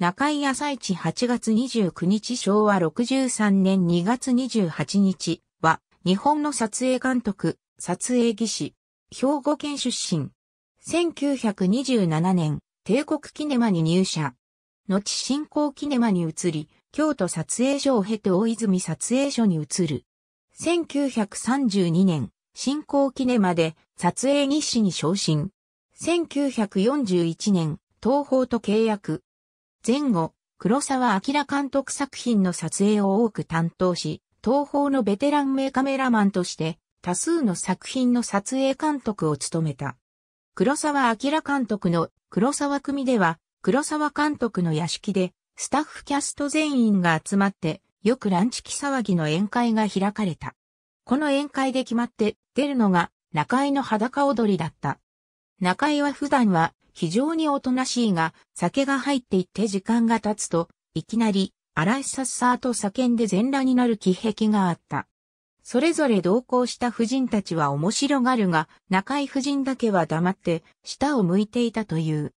中井朝市8月29日昭和63年2月28日は、日本の撮影監督、撮影技師、兵庫県出身。1927年、帝国キネマに入社。後新興キネマに移り、京都撮影所を経て大泉撮影所に移る。1932年、新興キネマで撮影技師に昇進。1941年、東宝と契約。前後、黒沢明監督作品の撮影を多く担当し、東方のベテラン名カメラマンとして多数の作品の撮影監督を務めた。黒沢明監督の黒沢組では、黒沢監督の屋敷で、スタッフキャスト全員が集まって、よくランチキ騒ぎの宴会が開かれた。この宴会で決まって出るのが中井の裸踊りだった。中井は普段は非常におとなしいが、酒が入っていって時間が経つと、いきなり、荒いさっさーと叫んで全裸になる気癖があった。それぞれ同行した夫人たちは面白がるが、中井夫人だけは黙って、下を向いていたという。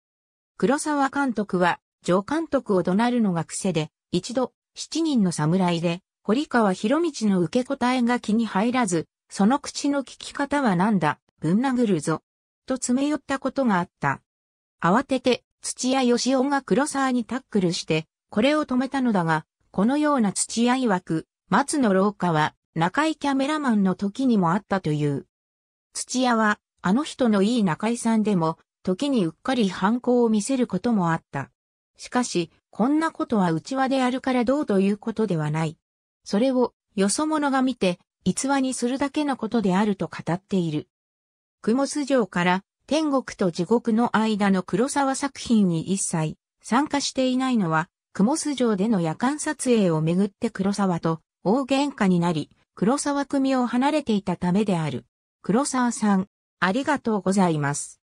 黒沢監督は、上監督を怒鳴るのが癖で、一度、七人の侍で、堀川博道の受け答えが気に入らず、その口の聞き方はなんだ、ぶん殴るぞ、と詰め寄ったことがあった。慌てて、土屋義雄が黒沢にタックルして、これを止めたのだが、このような土屋曰く、松の廊下は、中井キャメラマンの時にもあったという。土屋は、あの人のいい中井さんでも、時にうっかり犯行を見せることもあった。しかし、こんなことは内輪であるからどうということではない。それを、よそ者が見て、逸話にするだけのことであると語っている。雲須城から天国と地獄の間の黒沢作品に一切参加していないのは、雲須城での夜間撮影をめぐって黒沢と大喧嘩になり、黒沢組を離れていたためである。黒沢さん、ありがとうございます。